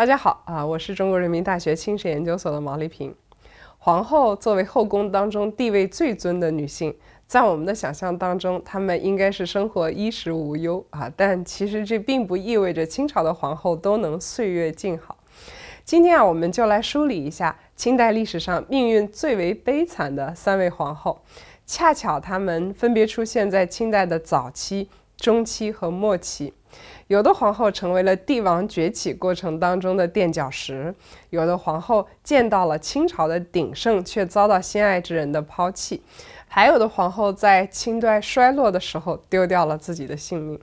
大家好啊，我是中国人民大学清史研究所的毛丽萍。皇后作为后宫当中地位最尊的女性，在我们的想象当中，她们应该是生活衣食无忧啊。但其实这并不意味着清朝的皇后都能岁月静好。今天啊，我们就来梳理一下清代历史上命运最为悲惨的三位皇后，恰巧她们分别出现在清代的早期、中期和末期。有的皇后成为了帝王崛起过程当中的垫脚石，有的皇后见到了清朝的鼎盛却遭到心爱之人的抛弃，还有的皇后在清代衰落的时候丢掉了自己的性命。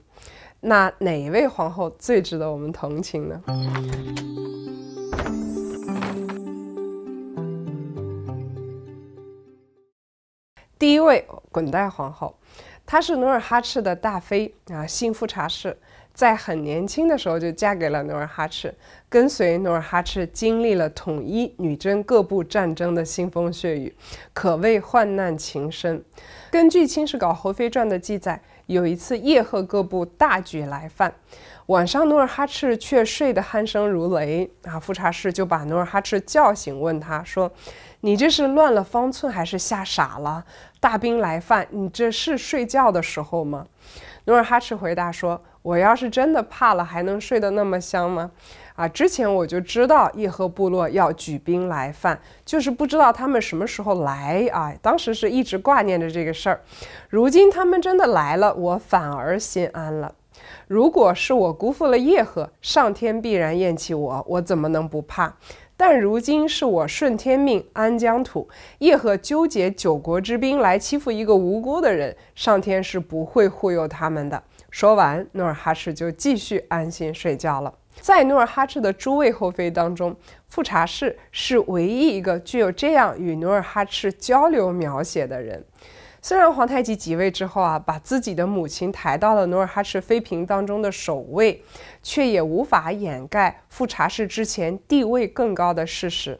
那哪一位皇后最值得我们同情呢？第一位，滚蛋皇后，她是努尔哈赤的大妃啊，姓富察氏。在很年轻的时候就嫁给了努尔哈赤，跟随努尔哈赤经历了统一女真各部战争的腥风血雨，可谓患难情深。根据《清史稿·侯妃传》的记载，有一次叶赫各部大举来犯，晚上努尔哈赤却睡得鼾声如雷啊！富察氏就把努尔哈赤叫醒，问他说：“你这是乱了方寸，还是吓傻了？大兵来犯，你这是睡觉的时候吗？”努尔哈赤回答说：“我要是真的怕了，还能睡得那么香吗？啊，之前我就知道叶赫部落要举兵来犯，就是不知道他们什么时候来啊。当时是一直挂念着这个事儿，如今他们真的来了，我反而心安了。如果是我辜负了叶赫，上天必然厌弃我，我怎么能不怕？”但如今是我顺天命安疆土，叶赫纠结九国之兵来欺负一个无辜的人，上天是不会忽悠他们的。说完，努尔哈赤就继续安心睡觉了。在努尔哈赤的诸位后妃当中，富察氏是唯一一个具有这样与努尔哈赤交流描写的人。虽然皇太极即位之后啊，把自己的母亲抬到了努尔哈赤妃嫔当中的首位，却也无法掩盖富察氏之前地位更高的事实。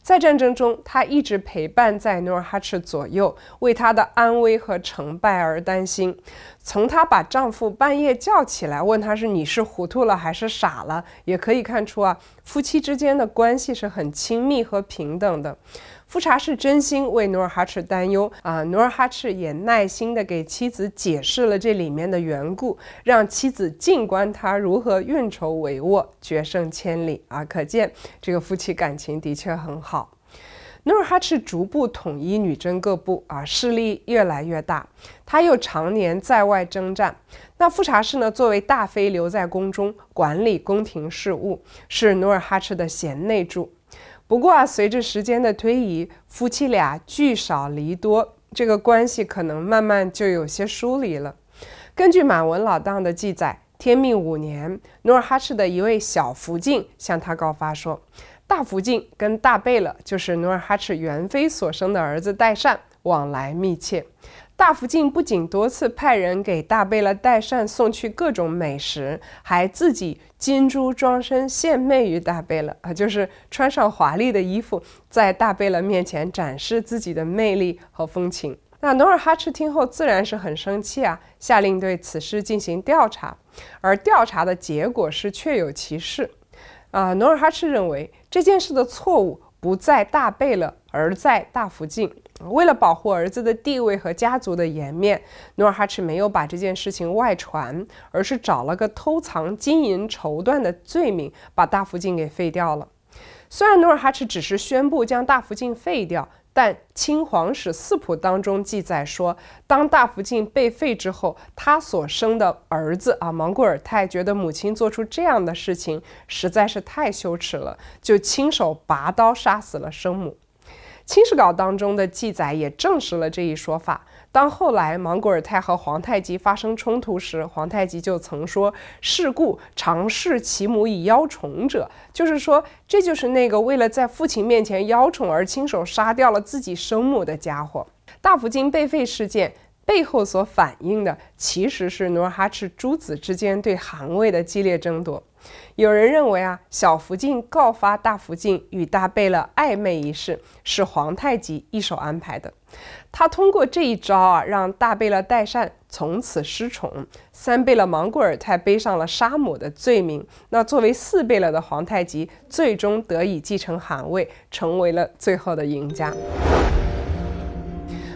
在战争中，她一直陪伴在努尔哈赤左右，为他的安危和成败而担心。从她把丈夫半夜叫起来问他是你是糊涂了还是傻了，也可以看出啊，夫妻之间的关系是很亲密和平等的。富察氏真心为努尔哈赤担忧啊，努尔哈赤也耐心地给妻子解释了这里面的缘故，让妻子静观他如何运筹帷幄，决胜千里啊。可见这个夫妻感情的确很好。努尔哈赤逐步统一女真各部啊，势力越来越大。他又常年在外征战，那富察氏呢，作为大妃留在宫中管理宫廷事务，是努尔哈赤的贤内助。不过啊，随着时间的推移，夫妻俩聚少离多，这个关系可能慢慢就有些疏离了。根据满文老档的记载，天命五年，努尔哈赤的一位小福晋向他告发说，大福晋跟大贝勒，就是努尔哈赤原妃所生的儿子代善往来密切。大福晋不仅多次派人给大贝勒带膳，送去各种美食，还自己金珠装身，献媚于大贝勒啊，就是穿上华丽的衣服，在大贝勒面前展示自己的魅力和风情。那努尔哈赤听后自然是很生气啊，下令对此事进行调查，而调查的结果是确有其事，啊，努尔哈赤认为这件事的错误不在大贝勒，而在大福晋。为了保护儿子的地位和家族的颜面，努尔哈赤没有把这件事情外传，而是找了个偷藏金银绸缎的罪名，把大福晋给废掉了。虽然努尔哈赤只是宣布将大福晋废掉，但清皇史四谱当中记载说，当大福晋被废之后，他所生的儿子啊，莽古尔泰觉得母亲做出这样的事情实在是太羞耻了，就亲手拔刀杀死了生母。《清史稿》当中的记载也证实了这一说法。当后来莽古尔泰和皇太极发生冲突时，皇太极就曾说：“是故常视其母以邀宠者。”就是说，这就是那个为了在父亲面前邀宠而亲手杀掉了自己生母的家伙。大福晋被废事件背后所反映的，其实是努尔哈赤诸子之间对汗位的激烈争夺。有人认为啊，小福晋告发大福晋与大贝勒暧昧一事是皇太极一手安排的。他通过这一招啊，让大贝勒代善从此失宠，三贝勒莽古尔泰背上了杀母的罪名。那作为四贝勒的皇太极，最终得以继承汗位，成为了最后的赢家。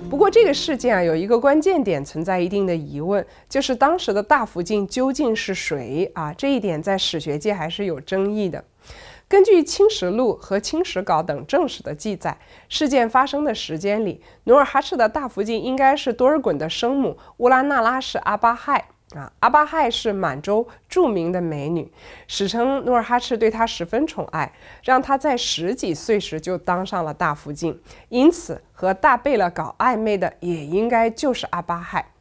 不过，这个事件啊，有一个关键点存在一定的疑问，就是当时的大福晋究竟是谁啊？这一点在史学界还是有争议的。根据《清史录》和《清史稿》等正史的记载，事件发生的时间里，努尔哈赤的大福晋应该是多尔衮的生母乌拉那拉氏阿巴亥。啊，阿巴亥是满洲著名的美女，史称努尔哈赤对她十分宠爱，让她在十几岁时就当上了大福晋，因此和大贝勒搞暧昧的也应该就是阿巴亥。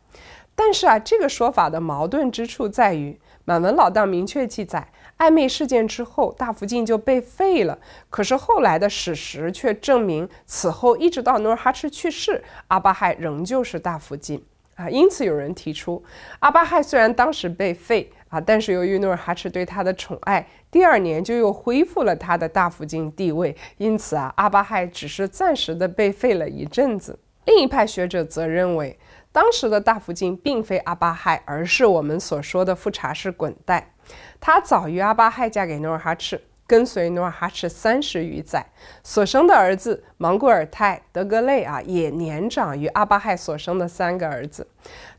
但是啊，这个说法的矛盾之处在于，满文老档明确记载，暧昧事件之后大福晋就被废了，可是后来的史实却证明，此后一直到努尔哈赤去世，阿巴亥仍旧是大福晋。啊，因此有人提出，阿巴亥虽然当时被废，啊，但是由于努尔哈赤对他的宠爱，第二年就又恢复了他的大福晋地位。因此啊，阿巴亥只是暂时的被废了一阵子。另一派学者则认为，当时的大福晋并非阿巴亥，而是我们所说的富察氏滚代，她早于阿巴亥嫁给努尔哈赤。跟随努尔哈赤三十余载，所生的儿子芒古尔泰、德格类啊，也年长于阿巴亥所生的三个儿子。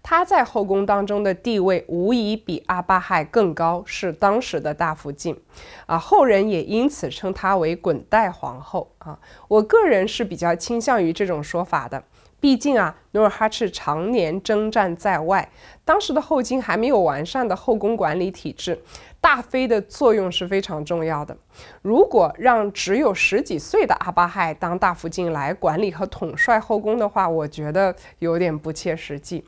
他在后宫当中的地位无疑比阿巴亥更高，是当时的大福晋，啊，后人也因此称她为“滚代皇后”啊。我个人是比较倾向于这种说法的。毕竟啊，努尔哈赤常年征战在外，当时的后金还没有完善的后宫管理体制，大妃的作用是非常重要的。如果让只有十几岁的阿巴亥当大福晋来管理和统帅后宫的话，我觉得有点不切实际。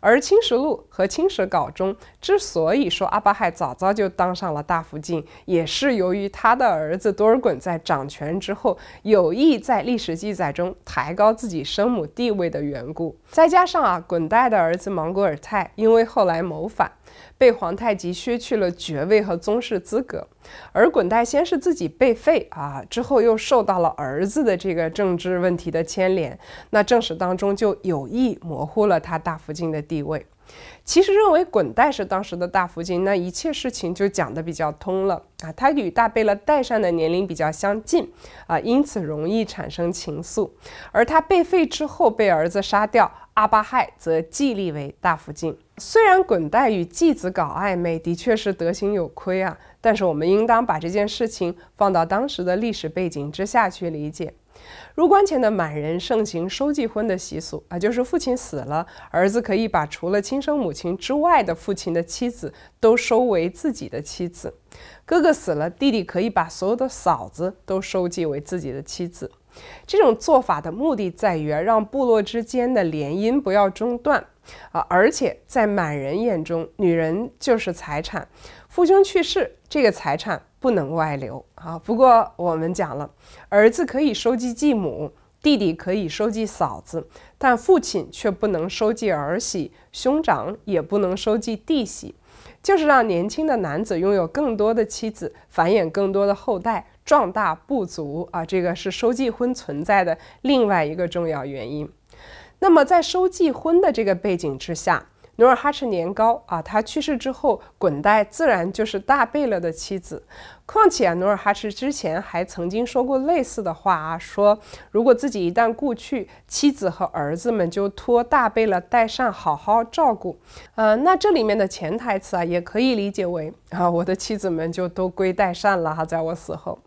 而《清史录》和《清史稿》中之所以说阿巴亥早早就当上了大福晋，也是由于他的儿子多尔衮在掌权之后有意在历史记载中抬高自己生母地位的缘故。再加上啊，衮代的儿子莽古尔泰因为后来谋反。被皇太极削去了爵位和宗室资格，而衮带先是自己被废啊，之后又受到了儿子的这个政治问题的牵连，那正史当中就有意模糊了他大福晋的地位。其实认为滚带是当时的大福晋，那一切事情就讲得比较通了啊。他与大贝勒代善的年龄比较相近啊，因此容易产生情愫。而他被废之后被儿子杀掉，阿巴亥则继立为大福晋。虽然滚带与继子搞暧昧，的确是德行有亏啊，但是我们应当把这件事情放到当时的历史背景之下去理解。入关前的满人盛行收继婚的习俗啊，就是父亲死了，儿子可以把除了亲生母亲之外的父亲的妻子都收为自己的妻子；哥哥死了，弟弟可以把所有的嫂子都收继为自己的妻子。这种做法的目的在于让部落之间的联姻不要中断啊，而且在满人眼中，女人就是财产，父兄去世，这个财产。不能外流啊！不过我们讲了，儿子可以收继继母，弟弟可以收继嫂子，但父亲却不能收继儿媳，兄长也不能收继弟媳，就是让年轻的男子拥有更多的妻子，繁衍更多的后代，壮大部族啊！这个是收继婚存在的另外一个重要原因。那么，在收继婚的这个背景之下，努尔哈赤年高啊，他去世之后，滚代自然就是大贝勒的妻子。况且啊，努尔哈赤之前还曾经说过类似的话啊，说如果自己一旦故去，妻子和儿子们就托大贝勒代善好好照顾。呃，那这里面的潜台词啊，也可以理解为啊，我的妻子们就都归代善了哈，在我死后，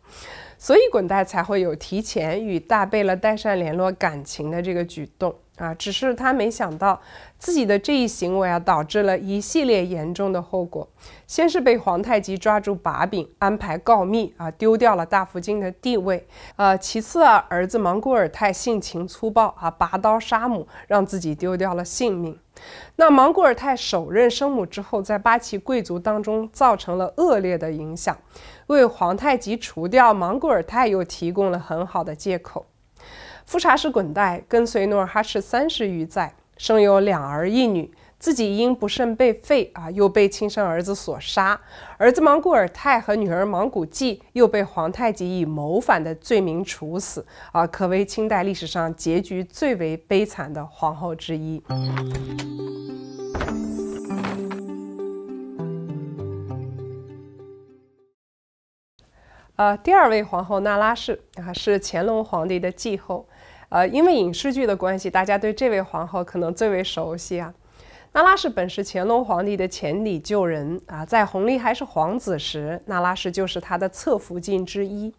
所以滚代才会有提前与大贝勒代善联络感情的这个举动。啊，只是他没想到自己的这一行为啊，导致了一系列严重的后果。先是被皇太极抓住把柄，安排告密啊，丢掉了大福晋的地位。呃，其次啊，儿子莽古尔泰性情粗暴啊，拔刀杀母，让自己丢掉了性命。那莽古尔泰手刃生母之后，在八旗贵族当中造成了恶劣的影响，为皇太极除掉莽古尔泰又提供了很好的借口。富察氏滚代跟随努尔哈赤三十余载，生有两儿一女。自己因不慎被废啊，又被亲生儿子所杀。儿子莽古尔泰和女儿莽古济又被皇太极以谋反的罪名处死啊，可谓清代历史上结局最为悲惨的皇后之一。呃，第二位皇后那拉氏啊，是乾隆皇帝的继后。呃，因为影视剧的关系，大家对这位皇后可能最为熟悉啊。那拉氏本是乾隆皇帝的前礼旧人啊，在弘历还是皇子时，那拉氏就是他的侧福晋之一。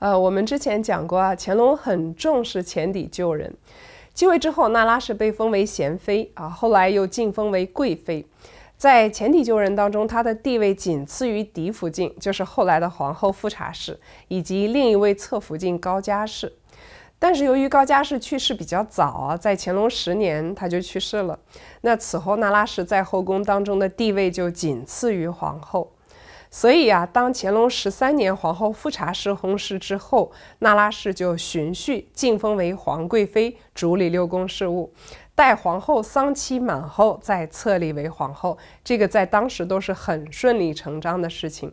呃，我们之前讲过啊，乾隆很重视前礼旧人，继位之后，那拉氏被封为贤妃啊，后来又晋封为贵妃。在前礼旧人当中，她的地位仅次于嫡福晋，就是后来的皇后富察氏以及另一位侧福晋高佳氏。但是由于高佳氏去世比较早啊，在乾隆十年她就去世了。那此后那拉氏在后宫当中的地位就仅次于皇后，所以啊，当乾隆十三年皇后富察氏薨逝之后，那拉氏就循序晋封为皇贵妃，主理六宫事务。待皇后丧期满后，再册立为皇后，这个在当时都是很顺理成章的事情。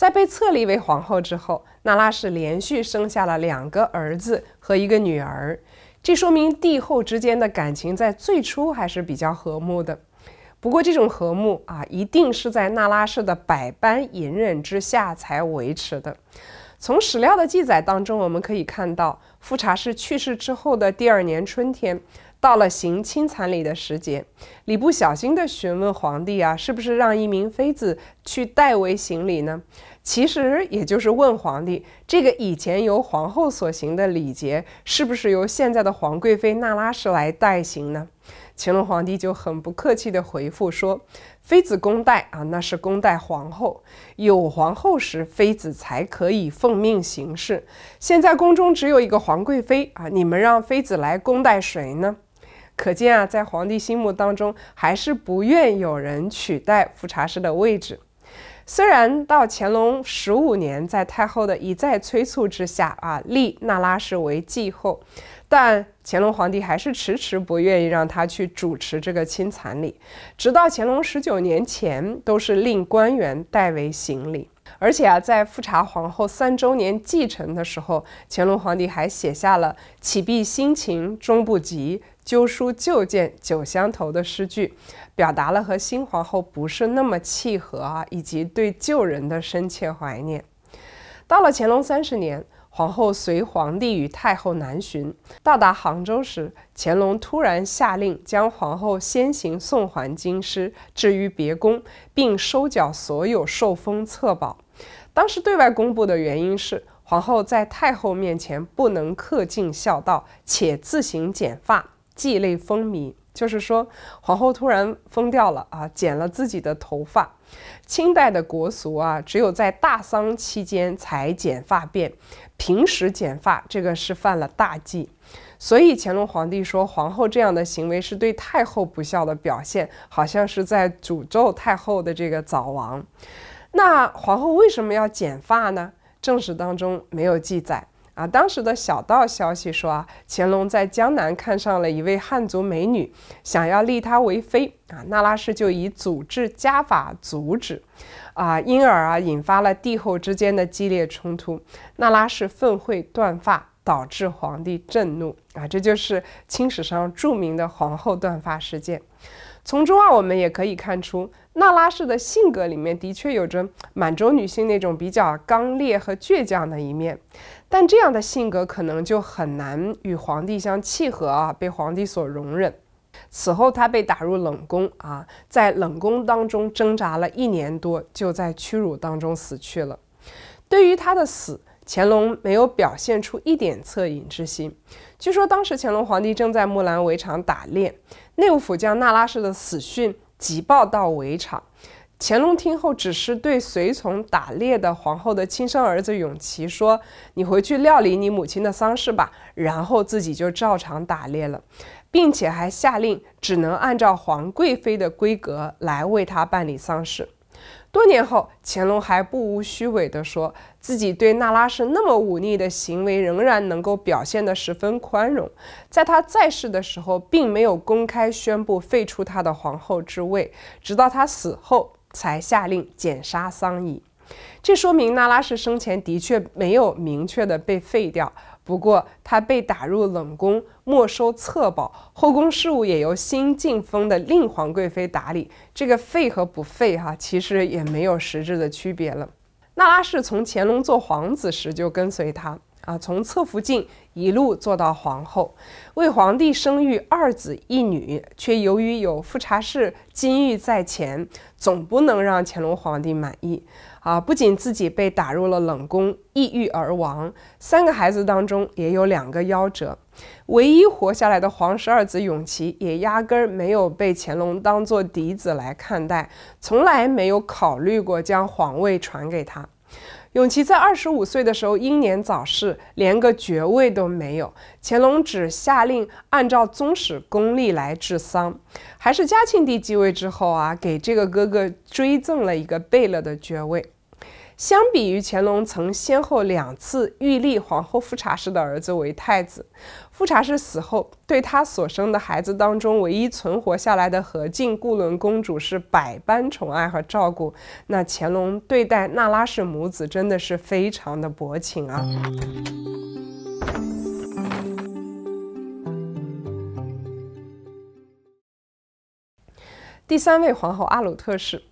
在被册立为皇后之后，那拉氏连续生下了两个儿子和一个女儿，这说明帝后之间的感情在最初还是比较和睦的。不过，这种和睦啊，一定是在那拉氏的百般隐忍之下才维持的。从史料的记载当中，我们可以看到，富察氏去世之后的第二年春天，到了行亲蚕礼的时节，礼部小心地询问皇帝啊，是不是让一名妃子去代为行礼呢？其实也就是问皇帝，这个以前由皇后所行的礼节，是不是由现在的皇贵妃那拉氏来代行呢？乾隆皇帝就很不客气地回复说：“妃子宫代啊，那是宫代皇后，有皇后时，妃子才可以奉命行事。现在宫中只有一个皇贵妃啊，你们让妃子来宫代谁呢？”可见啊，在皇帝心目当中，还是不愿有人取代富察氏的位置。虽然到乾隆十五年，在太后的一再催促之下，啊，立那拉氏为继后，但乾隆皇帝还是迟迟不愿意让她去主持这个亲蚕礼，直到乾隆十九年前，都是令官员代为行礼。而且啊，在富察皇后三周年继辰的时候，乾隆皇帝还写下了“启毕心情终不及”。旧书旧剑酒相投的诗句，表达了和新皇后不是那么契合啊，以及对旧人的深切怀念。到了乾隆三十年，皇后随皇帝与太后南巡，到达杭州时，乾隆突然下令将皇后先行送还京师，置于别宫，并收缴所有受封册宝。当时对外公布的原因是，皇后在太后面前不能恪尽孝道，且自行剪发。祭泪风靡，就是说皇后突然疯掉了啊，剪了自己的头发。清代的国俗啊，只有在大丧期间才剪发辫，平时剪发这个是犯了大忌。所以乾隆皇帝说，皇后这样的行为是对太后不孝的表现，好像是在诅咒太后的这个早亡。那皇后为什么要剪发呢？正史当中没有记载。啊，当时的小道消息说啊，乾隆在江南看上了一位汉族美女，想要立她为妃啊，那拉氏就以祖制家法阻止，啊，因而啊引发了帝后之间的激烈冲突，那拉氏愤恚断发，导致皇帝震怒啊，这就是清史上著名的皇后断发事件。从中啊，我们也可以看出。那拉氏的性格里面的确有着满洲女性那种比较刚烈和倔强的一面，但这样的性格可能就很难与皇帝相契合啊，被皇帝所容忍。此后，她被打入冷宫啊，在冷宫当中挣扎了一年多，就在屈辱当中死去了。对于她的死，乾隆没有表现出一点恻隐之心。据说当时乾隆皇帝正在木兰围场打猎，内务府将那拉氏的死讯。急报到围场，乾隆听后只是对随从打猎的皇后的亲生儿子永琪说：“你回去料理你母亲的丧事吧。”然后自己就照常打猎了，并且还下令只能按照皇贵妃的规格来为她办理丧事。多年后，乾隆还不无虚伪地说。自己对娜拉氏那么忤逆的行为，仍然能够表现得十分宽容。在她在世的时候，并没有公开宣布废除她的皇后之位，直到她死后才下令减杀桑仪。这说明娜拉氏生前的确没有明确的被废掉。不过，她被打入冷宫，没收册宝，后宫事务也由新晋封的令皇贵妃打理。这个废和不废，哈，其实也没有实质的区别了。那拉氏从乾隆做皇子时就跟随他，啊，从侧福晋一路做到皇后，为皇帝生育二子一女，却由于有富察氏、金玉在前，总不能让乾隆皇帝满意。啊！不仅自己被打入了冷宫，抑郁而亡，三个孩子当中也有两个夭折，唯一活下来的皇十二子永琪，也压根儿没有被乾隆当做嫡子来看待，从来没有考虑过将皇位传给他。永琪在二十五岁的时候英年早逝，连个爵位都没有。乾隆只下令按照宗室功例来治丧，还是嘉庆帝继位之后啊，给这个哥哥追赠了一个贝勒的爵位。相比于乾隆曾先后两次御立皇后富察氏的儿子为太子。富察氏死后，对她所生的孩子当中唯一存活下来的和敬固伦公主是百般宠爱和照顾。那乾隆对待那拉氏母子真的是非常的薄情啊。第三位皇后阿鲁特氏。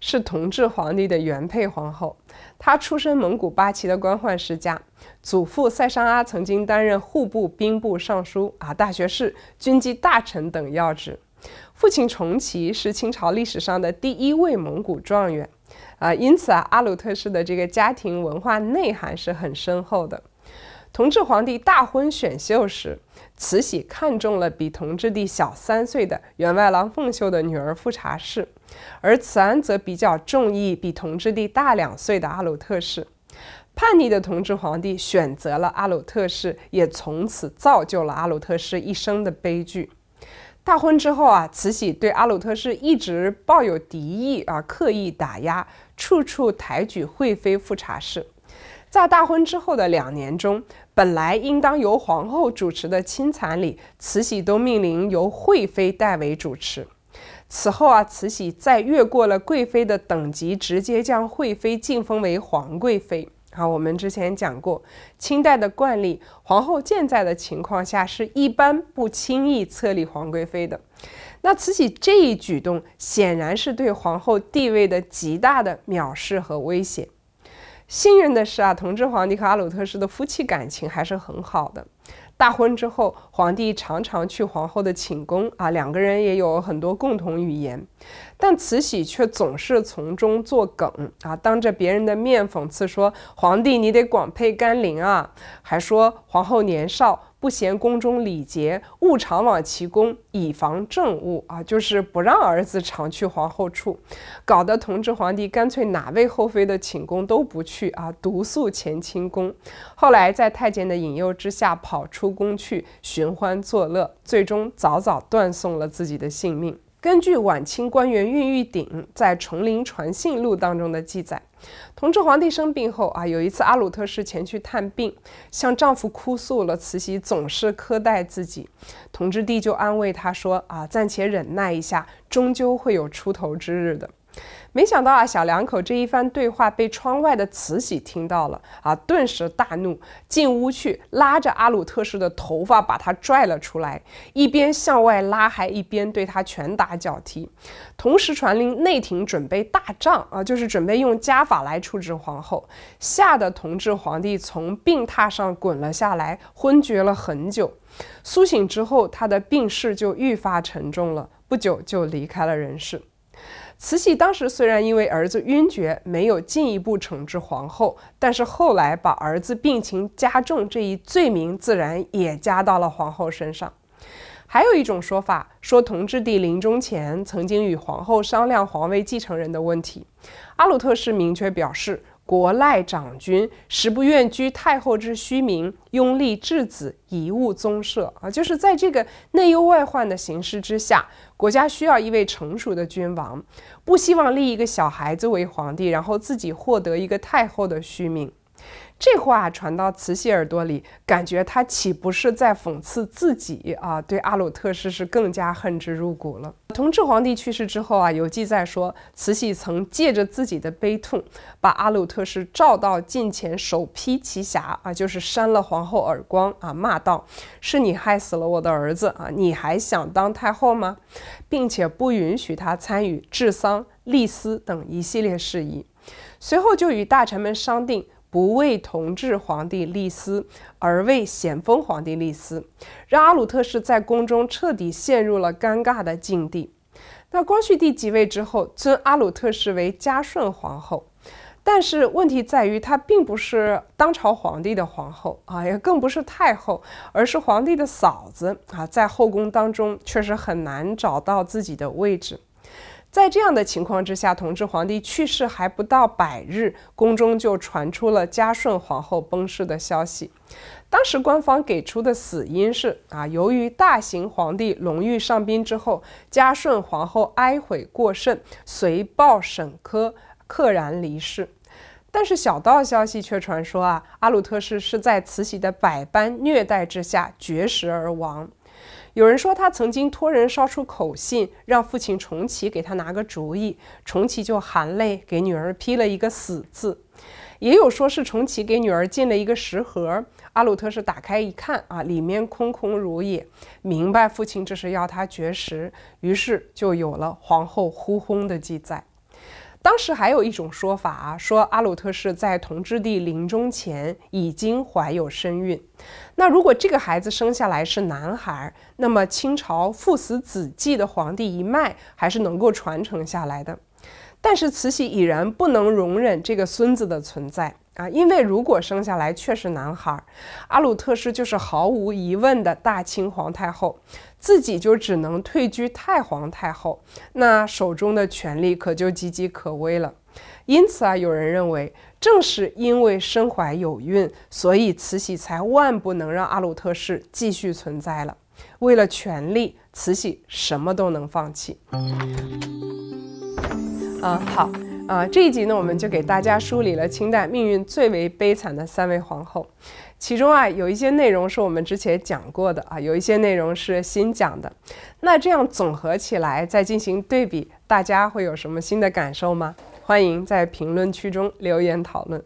是同治皇帝的原配皇后，她出身蒙古八旗的官宦世家，祖父塞尚阿曾经担任户部、兵部尚书、啊大学士、军机大臣等要职，父亲崇绮是清朝历史上的第一位蒙古状元，啊，因此啊，阿鲁特氏的这个家庭文化内涵是很深厚的。同治皇帝大婚选秀时，慈禧看中了比同治帝小三岁的员外郎凤秀的女儿富察氏，而慈安则比较中意比同治帝大两岁的阿鲁特氏。叛逆的同治皇帝选择了阿鲁特氏，也从此造就了阿鲁特氏一生的悲剧。大婚之后啊，慈禧对阿鲁特氏一直抱有敌意啊，刻意打压，处处抬举惠妃富察氏。在大婚之后的两年中，本来应当由皇后主持的亲蚕礼，慈禧都命令由惠妃代为主持。此后啊，慈禧在越过了贵妃的等级，直接将惠妃晋封为皇贵妃。好，我们之前讲过，清代的惯例，皇后健在的情况下，是一般不轻易册立皇贵妃的。那慈禧这一举动，显然是对皇后地位的极大的藐视和威胁。幸运的是啊，同治皇帝和阿鲁特氏的夫妻感情还是很好的。大婚之后，皇帝常常去皇后的寝宫啊，两个人也有很多共同语言。但慈禧却总是从中作梗啊，当着别人的面讽刺说：“皇帝你得广配甘霖啊！”还说：“皇后年少，不嫌宫中礼节，勿常往其宫，以防政务啊！”就是不让儿子常去皇后处，搞得同治皇帝干脆哪位后妃的寝宫都不去啊，独宿乾清宫。后来在太监的引诱之下，跑出宫去寻欢作乐，最终早早断送了自己的性命。根据晚清官员恽玉鼎在《崇林传信录》当中的记载，同治皇帝生病后啊，有一次阿鲁特氏前去探病，向丈夫哭诉了慈禧总是苛待自己。同治帝就安慰她说：“啊，暂且忍耐一下，终究会有出头之日的。”没想到啊，小两口这一番对话被窗外的慈禧听到了啊，顿时大怒，进屋去拉着阿鲁特氏的头发，把他拽了出来，一边向外拉，还一边对他拳打脚踢，同时传令内廷准备大仗啊，就是准备用家法来处置皇后。吓得同治皇帝从病榻上滚了下来，昏厥了很久，苏醒之后，他的病势就愈发沉重了，不久就离开了人世。慈禧当时虽然因为儿子晕厥没有进一步惩治皇后，但是后来把儿子病情加重这一罪名自然也加到了皇后身上。还有一种说法说，同治帝临终前曾经与皇后商量皇位继承人的问题，阿鲁特氏明确表示。国赖长君，实不愿居太后之虚名，拥立质子，贻误宗社啊！就是在这个内忧外患的形势之下，国家需要一位成熟的君王，不希望立一个小孩子为皇帝，然后自己获得一个太后的虚名。这话传到慈禧耳朵里，感觉她岂不是在讽刺自己啊？对阿鲁特氏是更加恨之入骨了。同治皇帝去世之后啊，有记载说，慈禧曾借着自己的悲痛，把阿鲁特氏召到近前，首批其侠啊，就是扇了皇后耳光啊，骂道：“是你害死了我的儿子啊！你还想当太后吗？”并且不允许他参与治丧、立嗣等一系列事宜。随后就与大臣们商定。不为同治皇帝立嗣，而为咸丰皇帝立嗣，让阿鲁特氏在宫中彻底陷入了尴尬的境地。那光绪帝即位之后，尊阿鲁特氏为嘉顺皇后，但是问题在于，她并不是当朝皇帝的皇后啊，也更不是太后，而是皇帝的嫂子啊，在后宫当中确实很难找到自己的位置。在这样的情况之下，同治皇帝去世还不到百日，宫中就传出了嘉顺皇后崩逝的消息。当时官方给出的死因是：啊，由于大行皇帝隆裕上宾之后，嘉顺皇后哀悔过甚，遂报省科，溘然离世。但是小道消息却传说：啊，阿鲁特氏是在慈禧的百般虐待之下绝食而亡。有人说他曾经托人捎出口信，让父亲重启给他拿个主意，重启就含泪给女儿批了一个死字。也有说是重启给女儿进了一个食盒，阿鲁特是打开一看啊，里面空空如也，明白父亲这是要他绝食，于是就有了皇后呼轰的记载。当时还有一种说法啊，说阿鲁特氏在同治帝临终前已经怀有身孕。那如果这个孩子生下来是男孩，那么清朝父死子继的皇帝一脉还是能够传承下来的。但是慈禧已然不能容忍这个孙子的存在啊，因为如果生下来却是男孩，阿鲁特氏就是毫无疑问的大清皇太后。自己就只能退居太皇太后，那手中的权力可就岌岌可危了。因此啊，有人认为，正是因为身怀有孕，所以慈禧才万不能让阿鲁特氏继续存在了。为了权力，慈禧什么都能放弃。嗯，好，啊，这一集呢，我们就给大家梳理了清代命运最为悲惨的三位皇后。其中啊，有一些内容是我们之前讲过的啊，有一些内容是新讲的。那这样总合起来再进行对比，大家会有什么新的感受吗？欢迎在评论区中留言讨论。